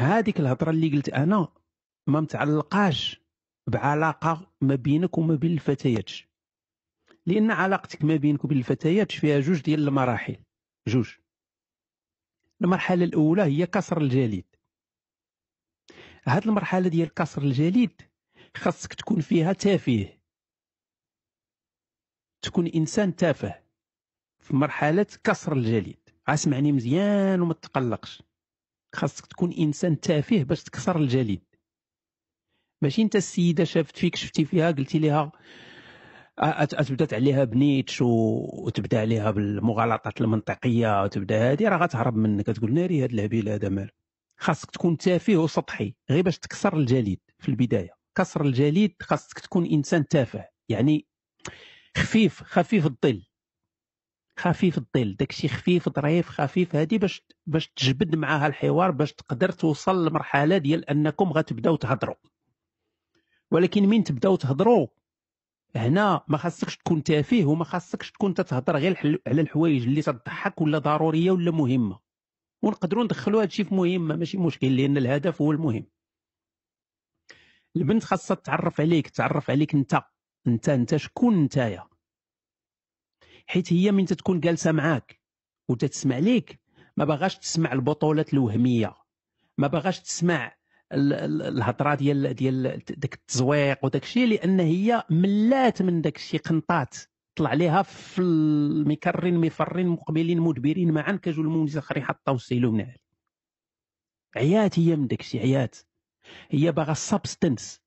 هذيك الهضره اللي قلت انا ما متعلقاش بعلاقه ما بينك وما بين الفتيات لان علاقتك ما بينك وبين الفتيات فيها جوج ديال المراحل جوج المرحله الاولى هي كسر الجليد هاد المرحله ديال كسر الجليد خاصك تكون فيها تافه تكون انسان تافه في مرحله كسر الجليد اسمعني مزيان وما تقلقش خاصك تكون انسان تافه باش تكسر الجليد ماشي انت السيده شافت فيك شفتي فيها قلتي لها اتبدات عليها بنيتش وتبدا عليها بالمغالطات المنطقيه وتبدا هذه راه غتهرب منك تقول ناري هاد الهبيل هذا مال خاصك تكون تافه وسطحي غير باش تكسر الجليد في البدايه كسر الجليد خاصك تكون انسان تافه يعني خفيف خفيف الظل خفيف الظل داكشي خفيف ظريف خفيف هادي باش باش تجبد معاها الحوار باش تقدر توصل لمرحله ديال انكم غتبداو تهضروا ولكن من تبداو تهضروا هنا ما خاصكش تكون تافه وما خاصكش تكون تتهضر غير على الحوايج اللي تضحك ولا ضروريه ولا مهمه ونقدروا ندخلوا هادشي في مهمه ماشي مشكل لان الهدف هو المهم البنت خاصها تتعرف عليك تعرف عليك انت انت انت شكون نتايا حيت هي من تتكون جالسه معاك وتتسمع ليك ما باغاش تسمع البطولات الوهميه ما باغاش تسمع الهضره ديال ديال داك التزويق وداك الشيء لان هي ملات من داك الشيء قنطات طلع ليها في المكرين مفرين مقبلين مدبرين معا كاجو المونس اخرين حطوا السيلو من عالي عيات هي من داك الشيء عيات هي باغا سبستنس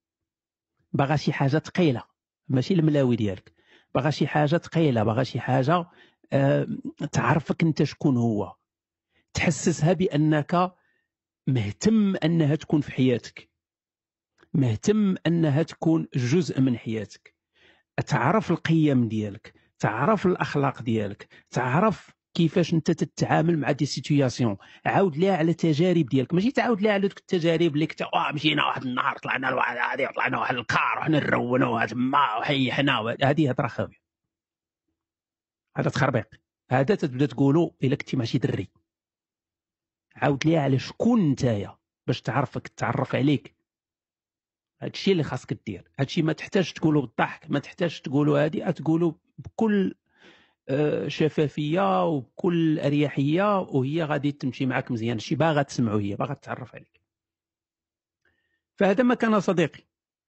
باغا شي حاجه ثقيله ماشي الملاوي ديالك باغا شي حاجه ثقيله باغا شي حاجه تعرفك انت شكون هو تحسسها بانك مهتم انها تكون في حياتك مهتم انها تكون جزء من حياتك تعرف القيم ديالك تعرف الاخلاق ديالك تعرف كيفاش انت تتعامل مع دي سيتوياسيون عاود ليها على التجارب ديالك ماشي تعاود ليها على التجارب اللي كنت اه مشينا واحد النهار طلعنا لواحد هذه طلعنا واحد الكار وحنا نرونوها تما وحيحنا هذه هضره خاويه هذا تخربيق هذا تبدا تقولوا الا كنتي ماشي دري عاود ليها على شكون نتايا باش تعرفك تعرف عليك هادشي اللي خاصك دير هادشي ما تحتاج تقولوا بالضحك ما تحتاج تقولوا هادي تقولوا بكل آه، شفافيه وبكل اريحيه وهي غادي تمشي معك مزيان شي باغا تسمعو هي باغا تتعرف عليك فهذا ما كان صديقي